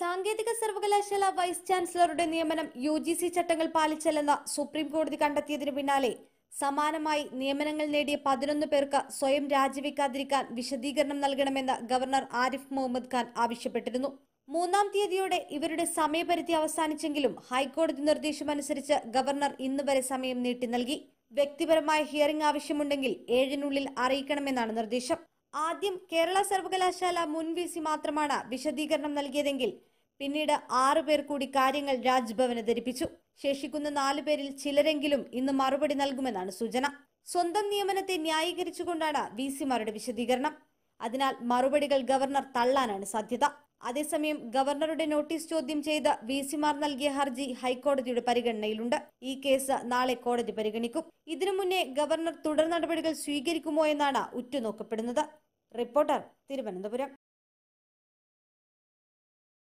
സാങ്കേതിക സർവകലാശാല വൈസ് ചാൻസലറുടെ നിയമനം യു ജി സി ചട്ടങ്ങൾ പാലിച്ചല്ലെന്ന് സുപ്രീം കോടതി കണ്ടെത്തിയതിനു പിന്നാലെ സമാനമായി നിയമനങ്ങൾ നേടിയ പതിനൊന്ന് പേർക്ക് സ്വയം രാജിവെക്കാതിരിക്കാൻ വിശദീകരണം നൽകണമെന്ന് ഗവർണർ ആരിഫ് മുഹമ്മദ് ഖാൻ ആവശ്യപ്പെട്ടിരുന്നു മൂന്നാം തീയതിയോടെ ഇവരുടെ സമയപരിധി അവസാനിച്ചെങ്കിലും ഹൈക്കോടതി നിർദ്ദേശമനുസരിച്ച് ഗവർണർ ഇന്ന് വരെ സമയം നീട്ടി നൽകി വ്യക്തിപരമായ ഹിയറിംഗ് ആവശ്യമുണ്ടെങ്കിൽ ഏഴിനുള്ളിൽ അറിയിക്കണമെന്നാണ് നിർദ്ദേശം ആദ്യം കേരള സർവകലാശാല മുൻ വി സി മാത്രമാണ് വിശദീകരണം നൽകിയതെങ്കിൽ പിന്നീട് ആറു പേർ കൂടി കാര്യങ്ങൾ രാജ്ഭവന് ധരിപ്പിച്ചു ശേഷിക്കുന്ന നാലു പേരിൽ ചിലരെങ്കിലും ഇന്ന് മറുപടി നൽകുമെന്നാണ് സൂചന സ്വന്തം നിയമനത്തെ ന്യായീകരിച്ചുകൊണ്ടാണ് വി സിമാരുടെ വിശദീകരണം അതിനാൽ മറുപടികൾ ഗവർണർ തള്ളാനാണ് സാധ്യത അതേസമയം ഗവർണറുടെ നോട്ടീസ് ചോദ്യം ചെയ്ത് വി സിമാർ നൽകിയ ഹർജി ഹൈക്കോടതിയുടെ പരിഗണനയിലുണ്ട് ഈ കേസ് നാളെ കോടതി പരിഗണിക്കും ഇതിനു മുന്നേ ഗവർണർ തുടർ നടപടികൾ സ്വീകരിക്കുമോ എന്നാണ് ഉറ്റുനോക്കപ്പെടുന്നത് റിപ്പോർട്ടർ തിരുവനന്തപുരം